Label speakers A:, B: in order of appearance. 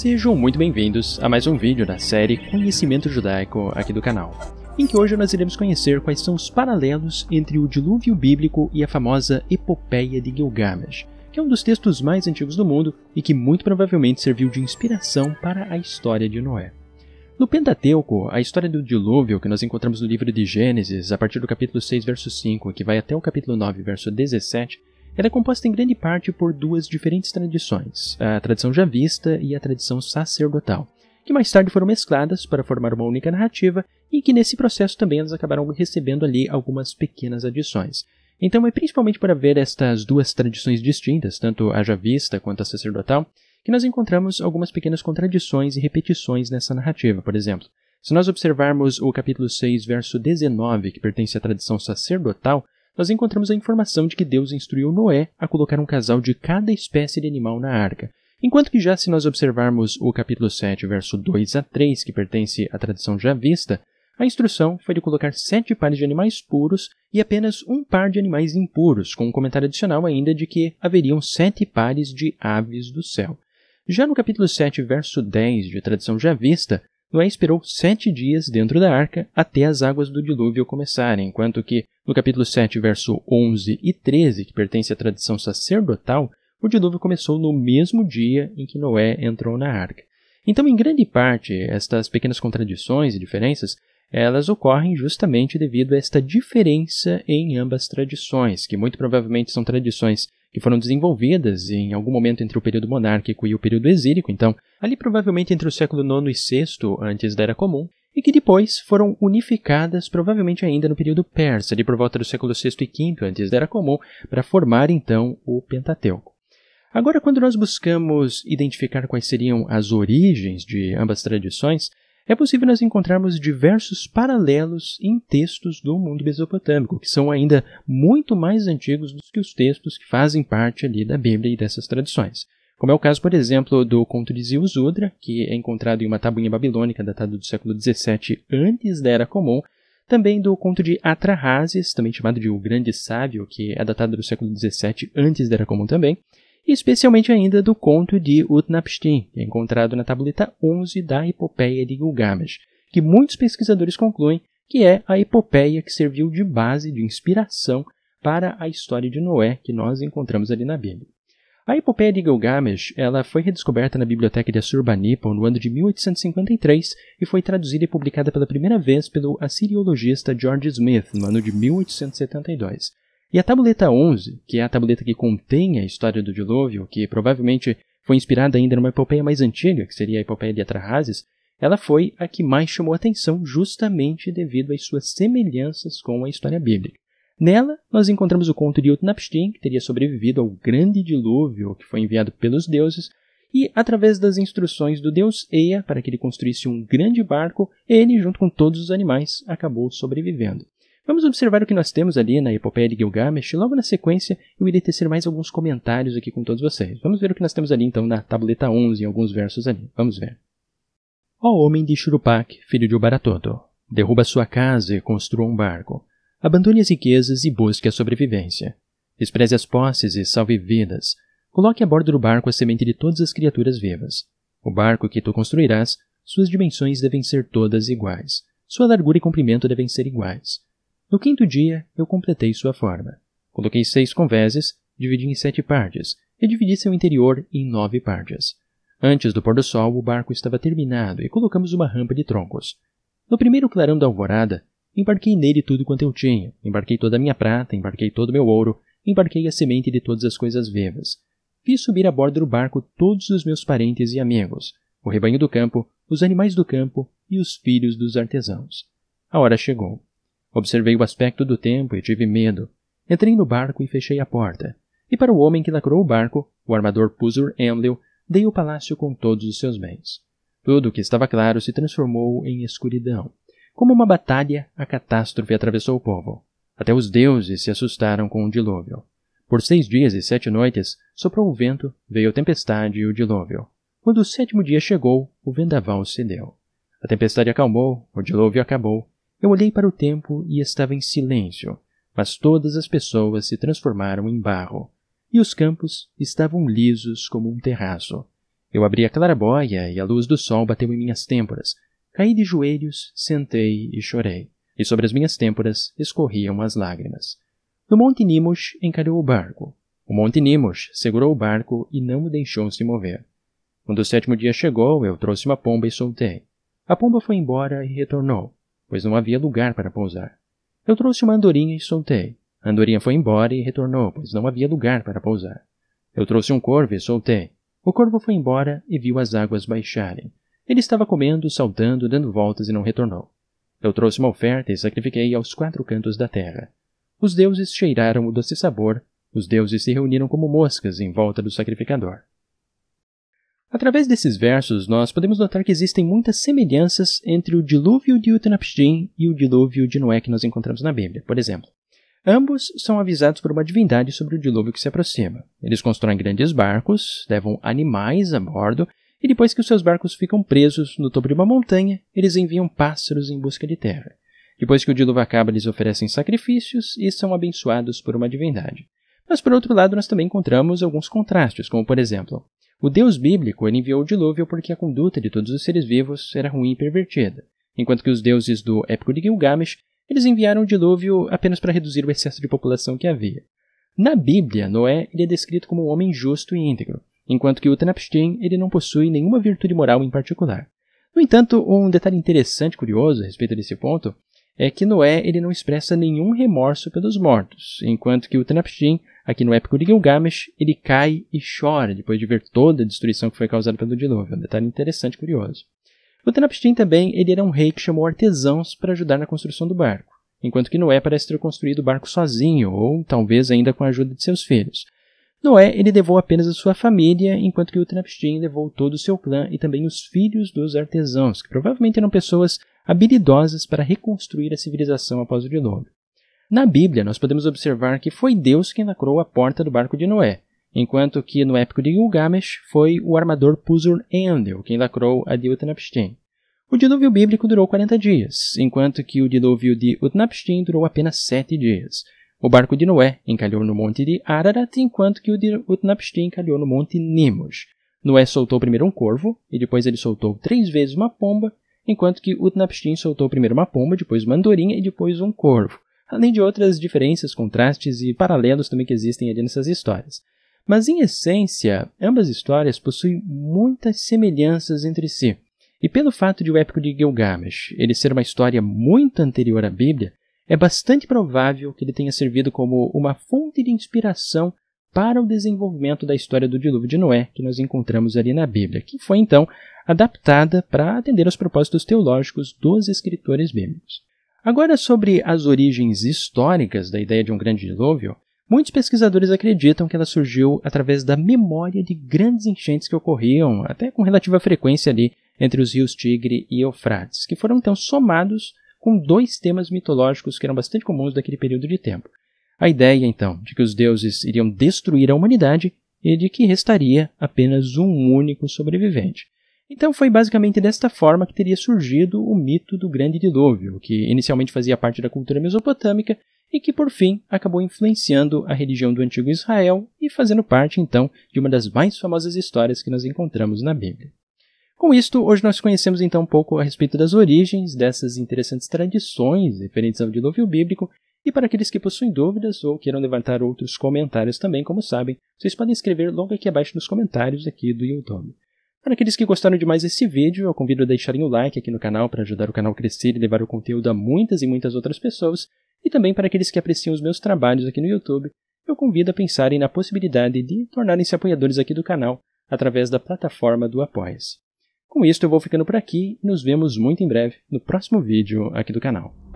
A: Sejam muito bem-vindos a mais um vídeo da série Conhecimento Judaico aqui do canal, em que hoje nós iremos conhecer quais são os paralelos entre o dilúvio bíblico e a famosa Epopeia de Gilgamesh, que é um dos textos mais antigos do mundo e que muito provavelmente serviu de inspiração para a história de Noé. No Pentateuco, a história do dilúvio que nós encontramos no livro de Gênesis, a partir do capítulo 6, verso 5, que vai até o capítulo 9, verso 17, ela é composta em grande parte por duas diferentes tradições, a tradição javista e a tradição sacerdotal, que mais tarde foram mescladas para formar uma única narrativa e que nesse processo também elas acabaram recebendo ali algumas pequenas adições. Então é principalmente por haver estas duas tradições distintas, tanto a javista quanto a sacerdotal, que nós encontramos algumas pequenas contradições e repetições nessa narrativa, por exemplo. Se nós observarmos o capítulo 6, verso 19, que pertence à tradição sacerdotal, nós encontramos a informação de que Deus instruiu Noé a colocar um casal de cada espécie de animal na arca. Enquanto que já se nós observarmos o capítulo 7, verso 2 a 3, que pertence à tradição javista, a instrução foi de colocar sete pares de animais puros e apenas um par de animais impuros, com um comentário adicional ainda de que haveriam sete pares de aves do céu. Já no capítulo 7, verso 10, de tradição javista, Noé esperou sete dias dentro da arca até as águas do dilúvio começarem, enquanto que, no capítulo 7, verso 11 e 13, que pertence à tradição sacerdotal, o dilúvio começou no mesmo dia em que Noé entrou na arca. Então, em grande parte, estas pequenas contradições e diferenças elas ocorrem justamente devido a esta diferença em ambas tradições, que muito provavelmente são tradições que foram desenvolvidas em algum momento entre o período monárquico e o período exílico, então, ali provavelmente entre o século IX e VI antes da Era Comum, e que depois foram unificadas, provavelmente ainda no período persa, ali por volta do século VI e V antes da Era Comum, para formar então o Pentateuco. Agora, quando nós buscamos identificar quais seriam as origens de ambas tradições, é possível nós encontrarmos diversos paralelos em textos do mundo mesopotâmico, que são ainda muito mais antigos do que os textos que fazem parte ali da Bíblia e dessas tradições. Como é o caso, por exemplo, do conto de Ziusudra, que é encontrado em uma tabuinha babilônica datada do século XVII antes da Era Comum, também do conto de Atrahasis, também chamado de O Grande Sábio, que é datado do século XVII antes da Era Comum também, especialmente ainda do conto de Utnapishtim, é encontrado na tableta 11 da Epopeia de Gilgamesh, que muitos pesquisadores concluem que é a epopeia que serviu de base, de inspiração para a história de Noé que nós encontramos ali na Bíblia. A epopeia de Gilgamesh ela foi redescoberta na biblioteca de Assurbanipal no ano de 1853 e foi traduzida e publicada pela primeira vez pelo assiriologista George Smith no ano de 1872. E a tabuleta 11, que é a tabuleta que contém a história do dilúvio, que provavelmente foi inspirada ainda numa epopeia mais antiga, que seria a epopeia de Atrahasis, ela foi a que mais chamou atenção justamente devido às suas semelhanças com a história bíblica. Nela, nós encontramos o conto de Utnapishtim, que teria sobrevivido ao grande dilúvio que foi enviado pelos deuses, e através das instruções do deus Ea para que ele construísse um grande barco, ele, junto com todos os animais, acabou sobrevivendo. Vamos observar o que nós temos ali na Epopeia de Gilgamesh. Logo na sequência, eu irei tecer mais alguns comentários aqui com todos vocês. Vamos ver o que nós temos ali então na tableta 11, em alguns versos ali. Vamos ver. Ó homem de Churupac, filho de Ubaratoto, derruba sua casa e construa um barco. Abandone as riquezas e busque a sobrevivência. Despreze as posses e salve vidas. Coloque a bordo do barco a semente de todas as criaturas vivas. O barco que tu construirás, suas dimensões devem ser todas iguais. Sua largura e comprimento devem ser iguais. No quinto dia, eu completei sua forma. Coloquei seis convéses, dividi em sete partes, e dividi seu interior em nove partes. Antes do pôr do sol, o barco estava terminado e colocamos uma rampa de troncos. No primeiro clarão da alvorada, embarquei nele tudo quanto eu tinha. Embarquei toda a minha prata, embarquei todo o meu ouro, embarquei a semente de todas as coisas vivas. Vi subir a bordo do barco todos os meus parentes e amigos, o rebanho do campo, os animais do campo e os filhos dos artesãos. A hora chegou. Observei o aspecto do tempo e tive medo. Entrei no barco e fechei a porta. E para o homem que lacrou o barco, o armador Puzur Enlil, dei o palácio com todos os seus bens. Tudo o que estava claro se transformou em escuridão. Como uma batalha, a catástrofe atravessou o povo. Até os deuses se assustaram com o dilúvio. Por seis dias e sete noites, soprou o vento, veio a tempestade e o dilúvio. Quando o sétimo dia chegou, o vendaval se deu. A tempestade acalmou, o dilúvio acabou, eu olhei para o tempo e estava em silêncio, mas todas as pessoas se transformaram em barro, e os campos estavam lisos como um terraço. Eu abri a clarabóia e a luz do sol bateu em minhas têmporas. Caí de joelhos, sentei e chorei, e sobre as minhas têmporas escorriam as lágrimas. No Monte Nimos encalhou o barco. O Monte Nimos segurou o barco e não o deixou se mover. Quando o sétimo dia chegou, eu trouxe uma pomba e soltei. A pomba foi embora e retornou pois não havia lugar para pousar. Eu trouxe uma andorinha e soltei. A andorinha foi embora e retornou, pois não havia lugar para pousar. Eu trouxe um corvo e soltei. O corvo foi embora e viu as águas baixarem. Ele estava comendo, saltando, dando voltas e não retornou. Eu trouxe uma oferta e sacrifiquei aos quatro cantos da terra. Os deuses cheiraram o doce sabor, os deuses se reuniram como moscas em volta do sacrificador. Através desses versos, nós podemos notar que existem muitas semelhanças entre o dilúvio de Utanapishtim e o dilúvio de Noé que nós encontramos na Bíblia, por exemplo. Ambos são avisados por uma divindade sobre o dilúvio que se aproxima. Eles constroem grandes barcos, levam animais a bordo, e depois que os seus barcos ficam presos no topo de uma montanha, eles enviam pássaros em busca de terra. Depois que o dilúvio acaba, eles oferecem sacrifícios e são abençoados por uma divindade. Mas, por outro lado, nós também encontramos alguns contrastes, como, por exemplo, o Deus bíblico enviou o dilúvio porque a conduta de todos os seres vivos era ruim e pervertida, enquanto que os deuses do épico de Gilgamesh eles enviaram o dilúvio apenas para reduzir o excesso de população que havia. Na Bíblia, Noé ele é descrito como um homem justo e íntegro, enquanto que o Tenapstin ele não possui nenhuma virtude moral em particular. No entanto, um detalhe interessante e curioso a respeito desse ponto é que Noé ele não expressa nenhum remorso pelos mortos, enquanto que o Tnapshin, aqui no épico de Gilgamesh, ele cai e chora depois de ver toda a destruição que foi causada pelo dilúvio. É um detalhe interessante e curioso. O Tnapstin também ele era um rei que chamou artesãos para ajudar na construção do barco, enquanto que Noé parece ter construído o barco sozinho, ou talvez ainda com a ajuda de seus filhos. Noé ele levou apenas a sua família, enquanto que o Tnapstin levou todo o seu clã e também os filhos dos artesãos, que provavelmente eram pessoas habilidosas para reconstruir a civilização após o dilúvio. Na Bíblia, nós podemos observar que foi Deus quem lacrou a porta do barco de Noé, enquanto que no épico de Gilgamesh foi o armador Puzur Endel quem lacrou a de Utnapishtim. O dilúvio bíblico durou 40 dias, enquanto que o dilúvio de Utnapishtim durou apenas 7 dias. O barco de Noé encalhou no monte de Ararat, enquanto que o de Utnapishtim encalhou no monte Nimos. Noé soltou primeiro um corvo, e depois ele soltou três vezes uma pomba, enquanto que Utnapishtim soltou primeiro uma pomba, depois uma andorinha e depois um corvo, além de outras diferenças, contrastes e paralelos também que existem ali nessas histórias. Mas em essência, ambas histórias possuem muitas semelhanças entre si. E pelo fato de o épico de Gilgamesh ele ser uma história muito anterior à Bíblia, é bastante provável que ele tenha servido como uma fonte de inspiração para o desenvolvimento da história do dilúvio de Noé que nós encontramos ali na Bíblia, que foi então adaptada para atender aos propósitos teológicos dos escritores bíblicos. Agora, sobre as origens históricas da ideia de um grande dilúvio, muitos pesquisadores acreditam que ela surgiu através da memória de grandes enchentes que ocorriam, até com relativa frequência ali, entre os rios Tigre e Eufrates, que foram então somados com dois temas mitológicos que eram bastante comuns daquele período de tempo. A ideia, então, de que os deuses iriam destruir a humanidade e de que restaria apenas um único sobrevivente. Então foi basicamente desta forma que teria surgido o mito do Grande Dilúvio, que inicialmente fazia parte da cultura mesopotâmica e que por fim acabou influenciando a religião do antigo Israel e fazendo parte então de uma das mais famosas histórias que nós encontramos na Bíblia. Com isto, hoje nós conhecemos então um pouco a respeito das origens dessas interessantes tradições referentes ao dilúvio bíblico e para aqueles que possuem dúvidas ou queiram levantar outros comentários também, como sabem, vocês podem escrever logo aqui abaixo nos comentários aqui do YouTube. Para aqueles que gostaram demais desse vídeo, eu convido a deixarem o like aqui no canal para ajudar o canal a crescer e levar o conteúdo a muitas e muitas outras pessoas. E também para aqueles que apreciam os meus trabalhos aqui no YouTube, eu convido a pensarem na possibilidade de tornarem-se apoiadores aqui do canal através da plataforma do Apoia-se. Com isso, eu vou ficando por aqui e nos vemos muito em breve no próximo vídeo aqui do canal.